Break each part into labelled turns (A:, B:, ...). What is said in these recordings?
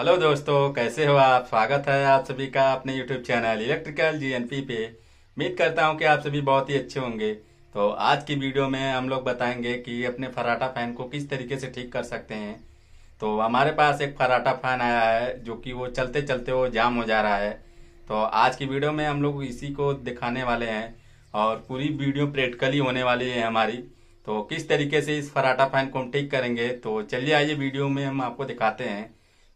A: hello दोस्तों कैसे हो आप स्वागत है आप सभी का अपने यूट्यूब चैनल इलेक्ट्रिकल जीएनपी पे उम्मीद करता हूँ कि आप सभी बहुत ही अच्छे होंगे तो आज की वीडियो में हम लोग बताएंगे कि अपने फराटा फैन को किस तरीके से ठीक कर सकते हैं तो हमारे पास एक फराटा फैन आया है जो कि वो चलते चलते वो जाम हो जा रहा है तो आज की वीडियो में हम लोग इसी को दिखाने वाले हैं और पूरी वीडियो प्रैक्टिकली होने वाली है हमारी तो किस तरीके से इस फराटा फैन को हम ठीक करेंगे तो चलिए आइए वीडियो में हम आपको दिखाते हैं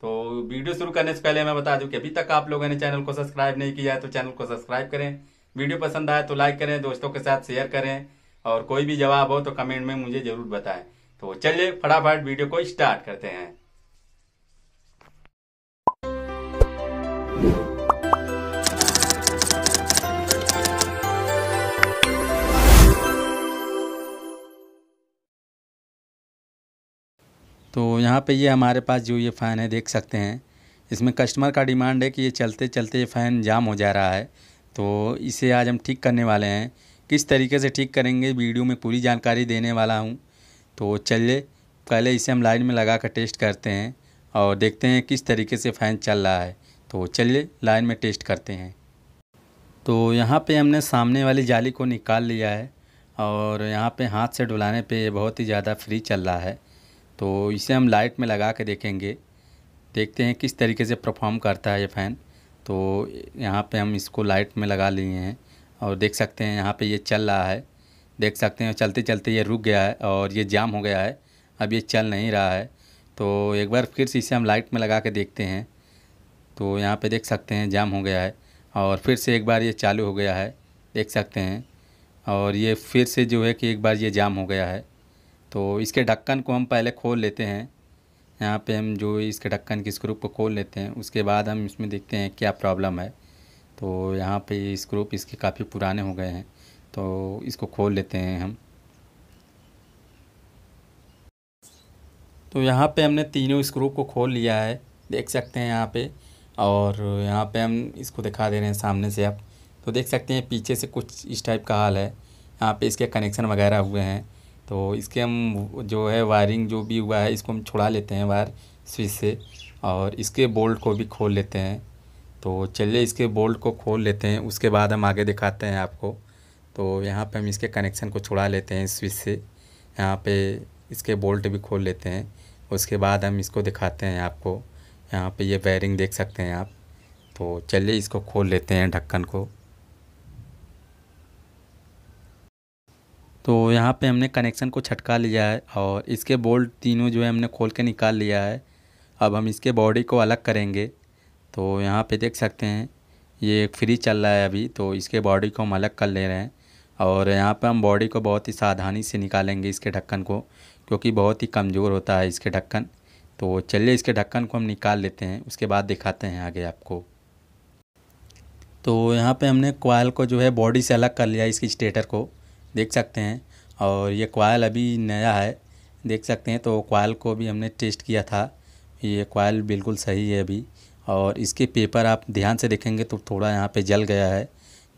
A: तो वीडियो शुरू करने से पहले मैं बता दूं कि अभी तक आप लोगों ने चैनल को सब्सक्राइब नहीं किया है तो चैनल को सब्सक्राइब करें वीडियो पसंद आए तो लाइक करें दोस्तों के साथ शेयर करें और कोई भी जवाब हो तो कमेंट में मुझे जरूर बताएं तो चलिए फटाफट वीडियो को स्टार्ट करते हैं तो यहाँ पे ये हमारे पास जो ये फ़ैन है देख सकते हैं इसमें कस्टमर का डिमांड है कि ये चलते चलते ये फ़ैन जाम हो जा रहा है तो इसे आज हम ठीक करने वाले हैं किस तरीके से ठीक करेंगे वीडियो में पूरी जानकारी देने वाला हूँ तो चलिए पहले इसे हम लाइन में लगा कर टेस्ट करते हैं और देखते हैं किस तरीके से फ़ैन चल रहा है तो चलिए लाइन में टेस्ट करते हैं तो यहाँ पे हमने सामने वाली जाली को निकाल लिया है और यहाँ पे हाथ से डुलाने पे बहुत ही ज़्यादा फ्री चल रहा है तो इसे हम लाइट में लगा के देखेंगे देखते हैं किस तरीके से परफॉर्म करता है ये फ़ैन तो यहाँ पे हम इसको लाइट में लगा लिए हैं और देख सकते हैं यहाँ पे ये चल रहा है देख सकते हैं चलते चलते ये रुक गया है और ये जाम हो गया है अब ये चल नहीं रहा है तो एक बार फिर से इसे हम लाइट में लगा के देखते हैं तो यहाँ पे देख सकते हैं जाम हो गया है और फिर से एक बार ये चालू हो गया है देख सकते हैं और ये फिर से जो है कि एक बार ये जाम हो गया है तो इसके ढक्कन को हम पहले खोल लेते हैं यहाँ पे हम जो इसके ढक्कन की स्क्रूप को खोल लेते हैं उसके बाद हम इसमें देखते हैं क्या प्रॉब्लम है तो यहाँ पे स्क्रूप इसके काफ़ी पुराने हो गए हैं तो इसको खोल लेते हैं हम तो यहाँ पे हमने तीनों स्क्रू को खोल लिया है देख सकते हैं यहाँ पे और यहाँ पे हम इसको दिखा दे रहे हैं सामने से आप तो देख सकते हैं पीछे से कुछ इस टाइप का हाल है यहाँ पर इसके कनेक्शन वगैरह हुए हैं तो इसके हम जो है वायरिंग जो भी हुआ है इसको हम छुड़ा लेते हैं वायर स्विच से और इसके बोल्ट को भी खोल लेते हैं तो चलिए इसके बोल्ट को खोल लेते हैं उसके बाद हम आगे दिखाते हैं आपको तो यहाँ पे हम इसके कनेक्शन को छुड़ा लेते हैं स्विच से यहाँ पे इसके बोल्ट भी खोल लेते हैं उसके बाद हम इसको दिखाते हैं आपको यहाँ पे ये वायरिंग देख सकते हैं आप तो चलिए इसको खोल लेते हैं ढक्कन को तो यहाँ पे हमने कनेक्शन को छटका लिया है और इसके बोल्ट तीनों जो है हमने खोल के निकाल लिया है अब हम इसके बॉडी को अलग करेंगे तो यहाँ पे देख सकते हैं ये एक फ्री चल रहा है अभी तो इसके बॉडी को हम अलग कर ले रहे हैं और यहाँ पे हम बॉडी को बहुत ही सावधानी से निकालेंगे इसके ढक्कन को क्योंकि बहुत ही कमज़ोर होता है इसके ढक्कन तो चलिए इसके ढक्कन को हम निकाल लेते हैं उसके बाद दिखाते हैं आगे आपको तो यहाँ पे हमने कोयल को जो है बॉडी से अलग कर लिया इसकी स्टेटर को देख सकते हैं और ये क्वाइल अभी नया है देख सकते हैं तो क्वाइल को भी हमने टेस्ट किया था ये क्वाइल बिल्कुल सही है अभी और इसके पेपर आप ध्यान से देखेंगे तो थोड़ा यहाँ पे जल गया है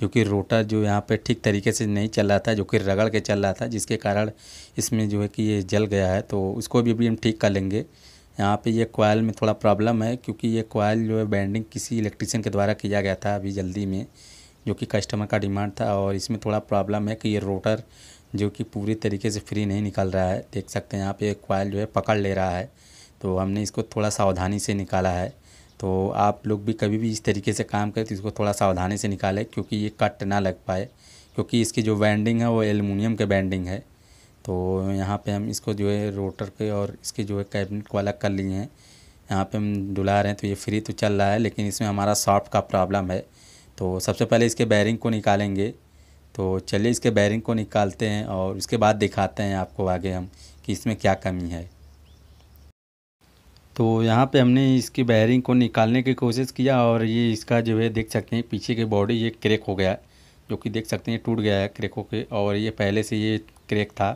A: जो कि रोटर जो यहाँ पे ठीक तरीके से नहीं चल रहा था जो कि रगड़ के चल रहा था जिसके कारण इसमें जो है कि ये जल गया है तो उसको भी अभी हम ठीक कर लेंगे यहाँ पे ये क्वाइल में थोड़ा प्रॉब्लम है क्योंकि ये क्वाइल जो है बैंडिंग किसी इलेक्ट्रीशियन के द्वारा किया गया था अभी जल्दी में जो कि कस्टमर का डिमांड था और इसमें थोड़ा प्रॉब्लम है कि ये रोटर जो कि पूरी तरीके से फ्री नहीं निकल रहा है देख सकते हैं यहाँ पे क्वाइल जो है पकड़ ले रहा है तो हमने इसको थोड़ा सावधानी से निकाला है तो आप लोग भी कभी भी इस तरीके से काम करें तो इसको थोड़ा सावधानी से निकालें क्योंकि ये कट ना लग पाए क्योंकि इसकी जो बैंडिंग है वो एलमिनियम के बैंडिंग है तो यहाँ पर हम इसको जो है रोटर के और इसके जो है कैबिनेट को अलग कर लिए हैं यहाँ पर हम डुला रहे हैं तो ये फ्री तो चल रहा है लेकिन इसमें हमारा सॉफ्ट का प्रॉब्लम है तो सबसे पहले इसके बैरिंग को निकालेंगे तो चलिए इसके बैरिंग को निकालते हैं और उसके बाद दिखाते हैं आपको आगे हम कि इसमें क्या कमी है तो यहाँ पे हमने इसकी बैरिंग को निकालने की कोशिश किया और ये इसका जो है देख सकते हैं पीछे के बॉडी ये क्रैक हो गया जो कि देख सकते हैं टूट गया है क्रेक होकर और ये पहले से ये क्रेक था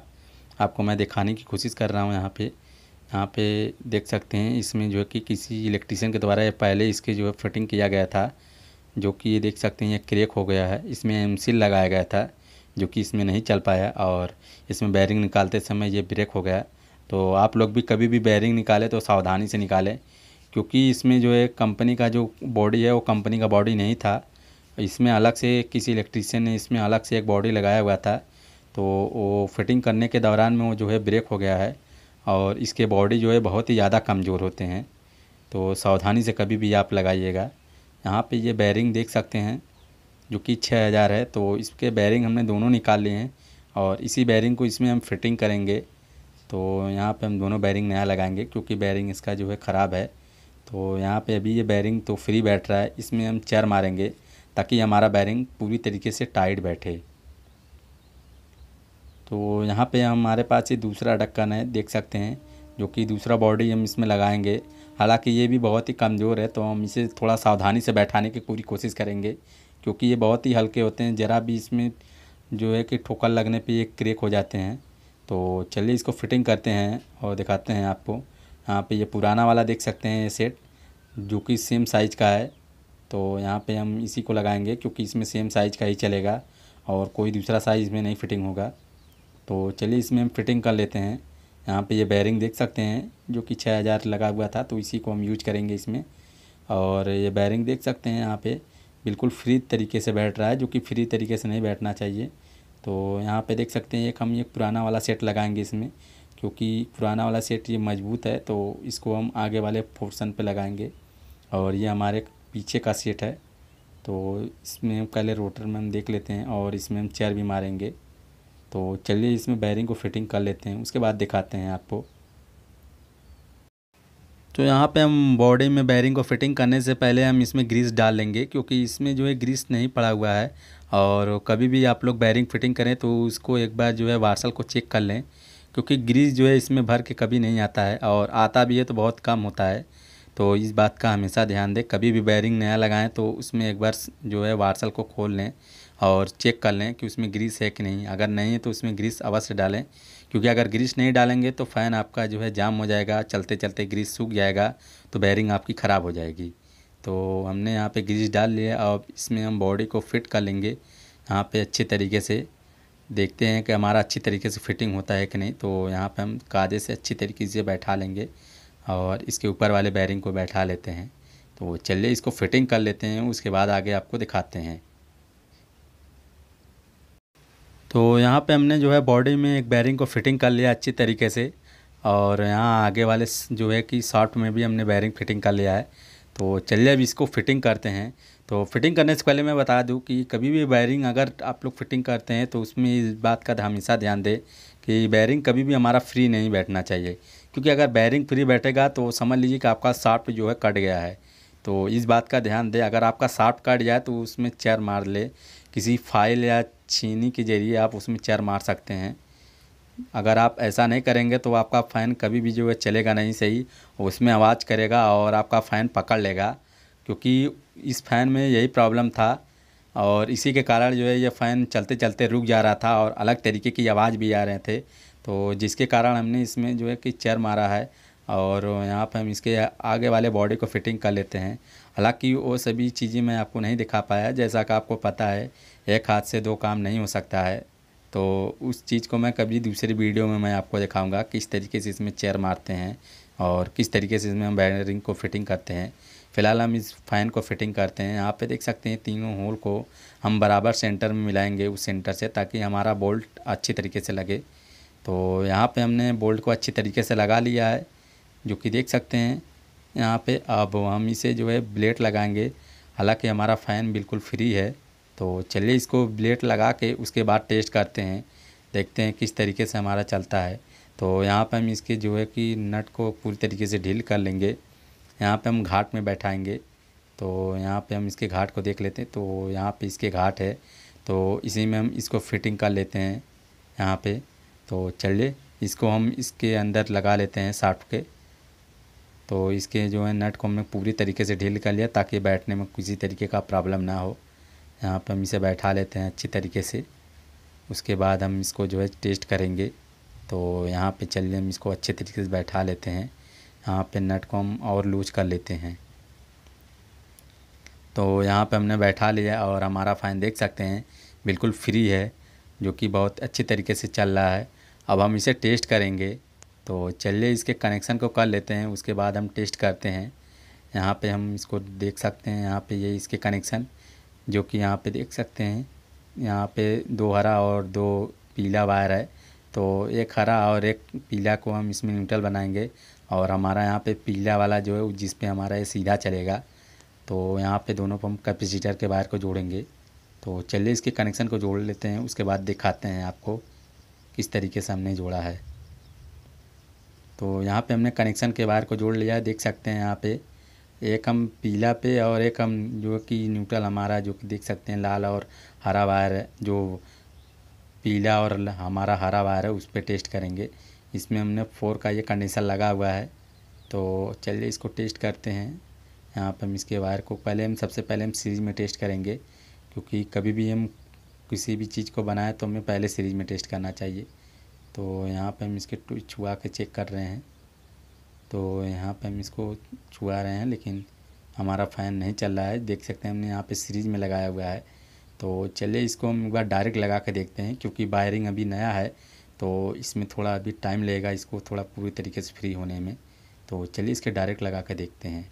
A: आपको मैं दिखाने की कोशिश कर रहा हूँ यहाँ पे यहाँ पे देख सकते हैं इसमें जो है कि किसी इलेक्ट्रीशियन के द्वारा पहले इसके जो है फिटिंग किया गया था जो कि ये देख सकते हैं ये क्रेक हो गया है इसमें एम लगाया गया था जो कि इसमें नहीं चल पाया और इसमें बैरिंग निकालते समय ये ब्रेक हो गया तो आप लोग भी कभी भी बैरिंग निकालें तो सावधानी से निकालें क्योंकि इसमें जो है कंपनी का जो बॉडी है वो कंपनी का बॉडी नहीं था इसमें अलग से किसी इलेक्ट्रीशियन ने इसमें अलग से एक बॉडी लगाया हुआ था तो वो फिटिंग करने के दौरान में वो जो है ब्रेक हो गया है और इसके बॉडी जो है बहुत ही ज़्यादा कमज़ोर होते हैं तो सावधानी से कभी भी आप लगाइएगा यहाँ पे ये बैरिंग देख सकते हैं जो कि छः हज़ार है तो इसके बैरिंग हमने दोनों निकाल लिए हैं और इसी बैरिंग को इसमें हम फिटिंग करेंगे तो यहाँ पे हम दोनों बैरिंग नया लगाएंगे क्योंकि बैरिंग इसका जो है ख़राब है तो यहाँ पे अभी ये बैरिंग तो फ्री बैठ रहा है इसमें हम चेयर मारेंगे ताकि हमारा बैरिंग पूरी तरीके से टाइट बैठे तो यहाँ पर हमारे पास ये दूसरा ढक्कन है देख सकते हैं जो कि दूसरा बॉडी हम इसमें लगाएँगे हालांकि ये भी बहुत ही कमज़ोर है तो हम इसे थोड़ा सावधानी से बैठाने की पूरी कोशिश करेंगे क्योंकि ये बहुत ही हल्के होते हैं ज़रा भी इसमें जो है कि ठोकर लगने पे ये क्रेक हो जाते हैं तो चलिए इसको फिटिंग करते हैं और दिखाते हैं आपको यहाँ पे ये पुराना वाला देख सकते हैं ये सेट जो कि सेम साइज़ का है तो यहाँ पे हम इसी को लगाएंगे क्योंकि इसमें सेम साइज़ का ही चलेगा और कोई दूसरा साइज़ में नहीं फिटिंग होगा तो चलिए इसमें हम फिटिंग कर लेते हैं यहाँ पे ये बैरिंग देख सकते हैं जो कि 6000 लगा हुआ था तो इसी को हम यूज करेंगे इसमें और ये बैरिंग देख सकते हैं यहाँ पे बिल्कुल फ्री तरीके से बैठ रहा है जो कि फ्री तरीके से नहीं बैठना चाहिए तो यहाँ पे देख सकते हैं एक हम एक पुराना वाला सेट लगाएंगे इसमें क्योंकि पुराना वाला सेट ये मजबूत है तो इसको हम आगे वाले पोर्सन पर लगाएँगे और ये हमारे पीछे का सेट है तो इसमें पहले रोटर में हम देख लेते हैं और इसमें हम चेयर भी मारेंगे तो चलिए इसमें बैरिंग को फिटिंग कर लेते हैं उसके बाद दिखाते हैं आपको तो यहाँ पे हम बॉडी में बैरिंग को फिटिंग करने से पहले हम इसमें ग्रीस डाल लेंगे क्योंकि इसमें जो है ग्रीस नहीं पड़ा हुआ है और कभी भी आप लोग बैरिंग फिटिंग करें तो उसको एक बार जो है वार्सल को चेक कर लें क्योंकि ग्रीस जो है इसमें भर के कभी नहीं आता है और आता भी है तो बहुत कम होता है तो इस बात का हमेशा ध्यान दें कभी भी बैरिंग नया लगाएँ तो उसमें एक बार जो है वार्सल को खोल लें और चेक कर लें कि उसमें ग्रीस है कि नहीं अगर नहीं है तो उसमें ग्रीस अवश्य डालें क्योंकि अगर ग्रीस नहीं डालेंगे तो फ़ैन आपका जो है जाम हो जाएगा चलते चलते ग्रीस सूख जाएगा तो बैरिंग आपकी ख़राब हो जाएगी तो हमने यहाँ पे ग्रीस डाल लिया और इसमें हम बॉडी को फिट कर लेंगे यहाँ पे अच्छे तरीके से देखते हैं कि हमारा अच्छी तरीके से फिटिंग होता है कि नहीं तो यहाँ पे हम काजे से अच्छी तरीके से बैठा लेंगे और इसके ऊपर वाले बैरिंग को बैठा लेते हैं तो चलिए इसको फिटिंग कर लेते हैं उसके बाद आगे आपको दिखाते हैं तो यहाँ पे हमने जो है बॉडी में एक बैरिंग को फिटिंग कर लिया अच्छी तरीके से और यहाँ आगे वाले जो है कि शॉफ्ट में भी हमने बैरिंग फिटिंग कर लिया है तो चलिए अब इसको फिटिंग करते हैं तो फिटिंग करने से पहले मैं बता दूं कि कभी भी बैरिंग अगर आप लोग फिटिंग करते हैं तो उसमें इस बात का हमेशा ध्यान दें कि बैरिंग कभी भी हमारा फ्री नहीं बैठना चाहिए क्योंकि अगर बैरिंग फ्री बैठेगा तो समझ लीजिए कि आपका शॉफ्ट जो है कट गया है तो इस बात का ध्यान दें अगर आपका शार्ट कट जाए तो उसमें चेयर मार ले किसी फाइल या छीनी के ज़रिए आप उसमें चर मार सकते हैं अगर आप ऐसा नहीं करेंगे तो आपका फ़ैन कभी भी जो है चलेगा नहीं सही उसमें आवाज़ करेगा और आपका फ़ैन पकड़ लेगा क्योंकि इस फ़ैन में यही प्रॉब्लम था और इसी के कारण जो है ये फ़ैन चलते चलते रुक जा रहा था और अलग तरीके की आवाज़ भी आ रहे थे तो जिसके कारण हमने इसमें जो है कि चर मारा है और यहाँ पर हम इसके आगे वाले बॉडी को फिटिंग कर लेते हैं हालांकि वो सभी चीज़ें मैं आपको नहीं दिखा पाया जैसा कि आपको पता है एक हाथ से दो काम नहीं हो सकता है तो उस चीज़ को मैं कभी दूसरी वीडियो में मैं आपको दिखाऊंगा किस तरीके से इसमें चेयर मारते हैं और किस तरीके से इसमें हम बैनरिंग को फिटिंग करते हैं फ़िलहाल हम इस फ़ैन को फिटिंग करते हैं यहाँ पे देख सकते हैं तीनों होल को हम बराबर सेंटर में मिलाएंगे उस सेंटर से ताकि हमारा बोल्ट अच्छी तरीके से लगे तो यहाँ पे हमने बोल्ट को अच्छी तरीके से लगा लिया है जो कि देख सकते हैं यहाँ पे अब हम इसे जो है ब्लेड लगाएंगे हालांकि हमारा फ़ैन बिल्कुल फ्री है तो चलिए इसको ब्लेड लगा के उसके बाद टेस्ट करते हैं देखते हैं किस तरीके से हमारा चलता है तो यहाँ पर हम इसके जो है कि नट को पूरी तरीके से ढील कर लेंगे यहाँ पे हम घाट में बैठाएंगे तो यहाँ पे हम इसके घाट को देख लेते हैं तो यहाँ पर इसके घाट है तो इसी में हम इसको फिटिंग कर लेते हैं यहाँ पे तो चलिए इसको हम इसके अंदर लगा लेते हैं साफ के तो इसके जो है नट को हमने पूरी तरीके से ढील कर लिया ताकि बैठने में किसी तरीके का प्रॉब्लम ना हो यहाँ पर हम इसे बैठा लेते हैं अच्छी तरीके से उसके बाद हम इसको जो है टेस्ट करेंगे तो यहाँ पे चलिए हम इसको अच्छे तरीके से बैठा लेते हैं यहाँ पे नट को हम और लूज कर लेते हैं तो यहाँ पे हमने बैठा लिया और हमारा फ़ैन देख सकते हैं बिल्कुल फ्री है जो कि बहुत अच्छी तरीके से चल रहा है अब हम इसे टेस्ट करेंगे तो चलिए इसके कनेक्शन को कर लेते हैं उसके बाद हम टेस्ट करते हैं यहाँ पे हम इसको देख सकते हैं यहाँ पे ये इसके कनेक्शन जो कि यहाँ पे देख सकते हैं यहाँ पे दो हरा और दो पीला वायर है तो एक हरा और एक पीला को हम इसमें न्यूट्रल बनाएंगे और हमारा यहाँ पे पीला वाला जो है जिस पे हमारा ये सीधा चलेगा तो यहाँ पे दोनों पम्प कैपेसिटर के वायर को जोड़ेंगे तो चलिए इसके कनेक्शन को जोड़ लेते हैं उसके बाद दिखाते हैं आपको किस तरीके से हमने जोड़ा है तो यहाँ पे हमने कनेक्शन के वायर को जोड़ लिया है देख सकते हैं यहाँ पे एक हम पीला पे और एक हम जो कि न्यूट्रल हमारा जो कि देख सकते हैं लाल और हरा वायर जो पीला और हमारा हरा वायर है उस पर टेस्ट करेंगे इसमें हमने फोर का ये कंडीशन लगा हुआ है तो चलिए इसको टेस्ट करते हैं यहाँ पर हम इसके वायर को पहले हम सबसे पहले हम सीरीज़ में टेस्ट करेंगे क्योंकि कभी भी हम किसी भी चीज़ को बनाए तो हमें पहले सीरीज़ में टेस्ट करना चाहिए तो यहाँ पे हम इसके छुआ के चेक कर रहे हैं तो यहाँ पे हम इसको छुआ रहे हैं लेकिन हमारा फ़ैन नहीं चल रहा है देख सकते हैं हमने यहाँ पे सीरीज में लगाया हुआ है तो चलिए इसको हम एक बार डायरेक्ट लगा के देखते हैं क्योंकि वायरिंग अभी नया है तो इसमें थोड़ा अभी टाइम लगेगा इसको थोड़ा पूरी तरीके से फ्री होने में तो चलिए इसके डायरेक्ट लगा के देखते हैं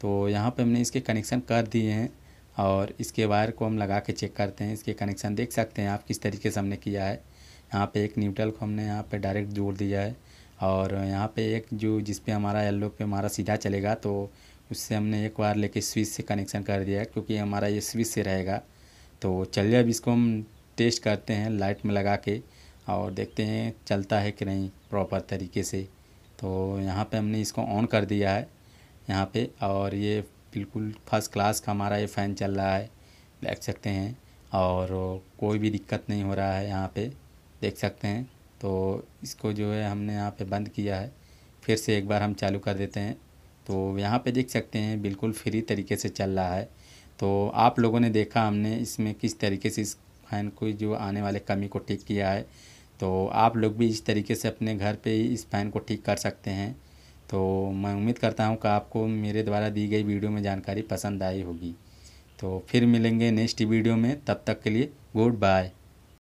A: तो यहाँ पर हमने इसके कनेक्शन कर दिए हैं और इसके वायर को हम लगा के चेक करते हैं इसके कनेक्शन देख सकते हैं आप किस तरीके से हमने किया है यहाँ पे एक न्यूट्रल को हमने यहाँ पे डायरेक्ट जोड़ दिया है और यहाँ पे एक जो जिस पे हमारा येल्लो पे हमारा सीधा चलेगा तो उससे हमने एक वायर लेके स्विच से कनेक्शन कर दिया है क्योंकि हमारा ये स्विच से रहेगा तो चलिए अब इसको हम टेस्ट करते हैं लाइट में लगा के और देखते हैं चलता है कि नहीं प्रॉपर तरीके से तो यहाँ पर हमने इसको ऑन कर दिया है यहाँ पर और ये बिल्कुल फर्स्ट क्लास का हमारा ये फ़ैन चल रहा है देख सकते हैं और कोई भी दिक्कत नहीं हो रहा है यहाँ पर देख सकते हैं तो इसको जो है हमने यहाँ पे बंद किया है फिर से एक बार हम चालू कर देते हैं तो यहाँ पे देख सकते हैं बिल्कुल फ्री तरीके से चल रहा है तो आप लोगों ने देखा हमने इसमें किस तरीके से इस फैन को जो आने वाले कमी को ठीक किया है तो आप लोग भी इस तरीके से अपने घर पर ही इस फ़ैन को ठीक कर सकते हैं तो मैं उम्मीद करता हूँ कि आपको मेरे द्वारा दी गई वीडियो में जानकारी पसंद आई होगी तो फिर मिलेंगे नेक्स्ट वीडियो में तब तक के लिए गुड बाय